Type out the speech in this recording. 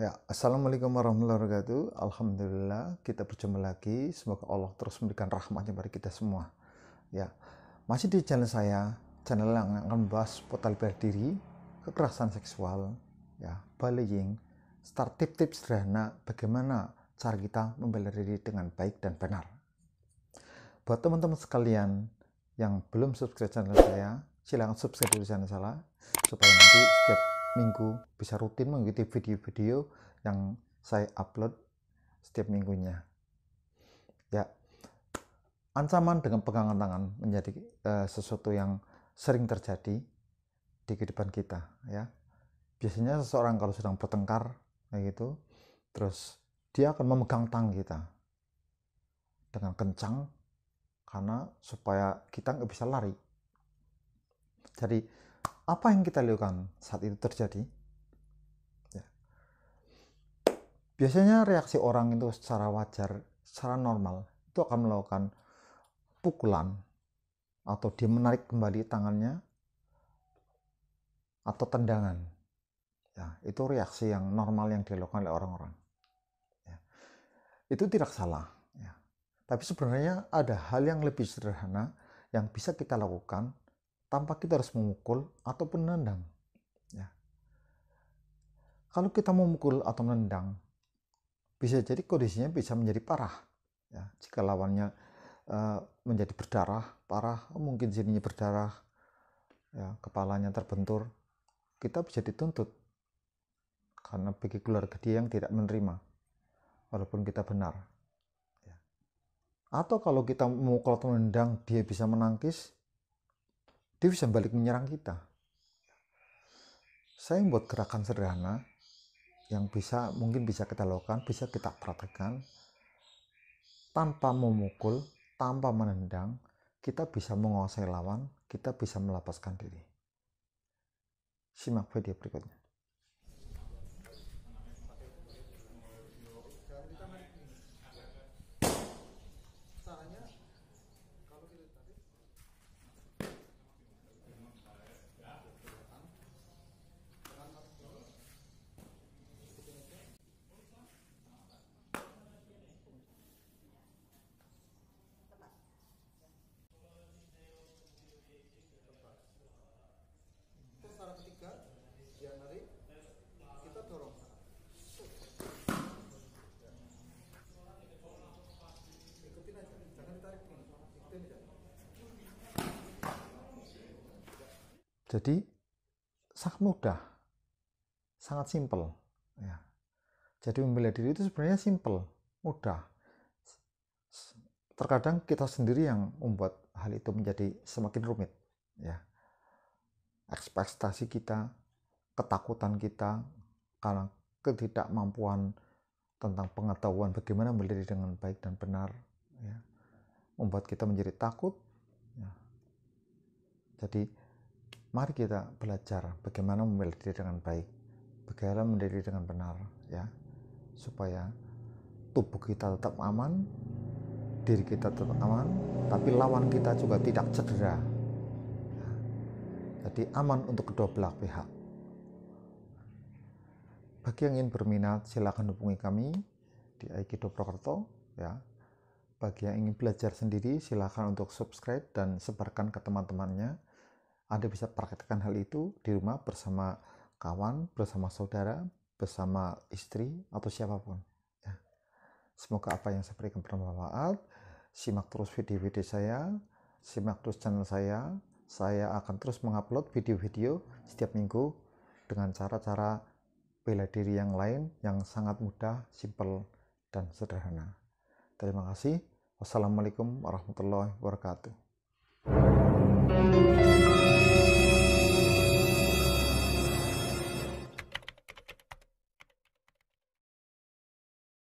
Ya, Assalamualaikum warahmatullahi wabarakatuh. Alhamdulillah kita berjumpa lagi. Semoga Allah terus memberikan rahmatnya bagi kita semua. Ya, masih di channel saya, channel yang akan membahas portal berdiri, kekerasan seksual, ya, bullying, start tips-tips sederhana bagaimana cara kita membela diri dengan baik dan benar. Buat teman-teman sekalian yang belum subscribe channel saya, silahkan subscribe dulu channel saya supaya nanti setiap minggu bisa rutin mengikuti video-video yang saya upload setiap minggunya. Ya, ancaman dengan pegangan tangan menjadi uh, sesuatu yang sering terjadi di kehidupan kita. Ya, biasanya seseorang kalau sedang bertengkar kayak gitu, terus dia akan memegang tang kita dengan kencang karena supaya kita nggak bisa lari. Jadi apa yang kita lakukan saat itu terjadi? Ya. Biasanya reaksi orang itu secara wajar, secara normal, itu akan melakukan pukulan atau dia menarik kembali tangannya atau tendangan. Ya, itu reaksi yang normal yang dilakukan oleh orang-orang. Ya. Itu tidak salah. Ya. Tapi sebenarnya ada hal yang lebih sederhana yang bisa kita lakukan tanpa kita harus memukul atau menendang. Ya. Kalau kita memukul atau menendang, bisa jadi kondisinya bisa menjadi parah. Ya. Jika lawannya uh, menjadi berdarah, parah, mungkin sininya berdarah, ya, kepalanya terbentur, kita bisa dituntut karena bagi keluarga dia yang tidak menerima, walaupun kita benar. Ya. Atau kalau kita memukul atau menendang, dia bisa menangkis, dia bisa balik menyerang kita saya membuat gerakan sederhana yang bisa mungkin bisa kita lakukan bisa kita praktekkan tanpa memukul tanpa menendang kita bisa menguasai lawan kita bisa melepaskan diri simak video berikutnya Jadi sangat mudah, sangat simple. Ya. Jadi membela diri itu sebenarnya simple, mudah. Terkadang kita sendiri yang membuat hal itu menjadi semakin rumit. Ya. Ekspektasi kita, ketakutan kita, karena ketidakmampuan tentang pengetahuan bagaimana membela diri dengan baik dan benar. Ya. Membuat kita menjadi takut. Ya. Jadi mari kita belajar bagaimana membela diri dengan baik bagaimana membela diri dengan benar ya supaya tubuh kita tetap aman diri kita tetap aman tapi lawan kita juga tidak cedera ya. jadi aman untuk kedua belah pihak bagi yang ingin berminat silahkan hubungi kami di Aikido Prokerto ya bagi yang ingin belajar sendiri silahkan untuk subscribe dan sebarkan ke teman-temannya anda bisa praktekkan hal itu di rumah bersama kawan, bersama saudara, bersama istri, atau siapapun. Ya. Semoga apa yang saya berikan bermanfaat. Simak terus video-video saya, simak terus channel saya. Saya akan terus mengupload video-video setiap minggu dengan cara-cara bela diri yang lain yang sangat mudah, simple, dan sederhana. Terima kasih. Wassalamualaikum warahmatullahi wabarakatuh.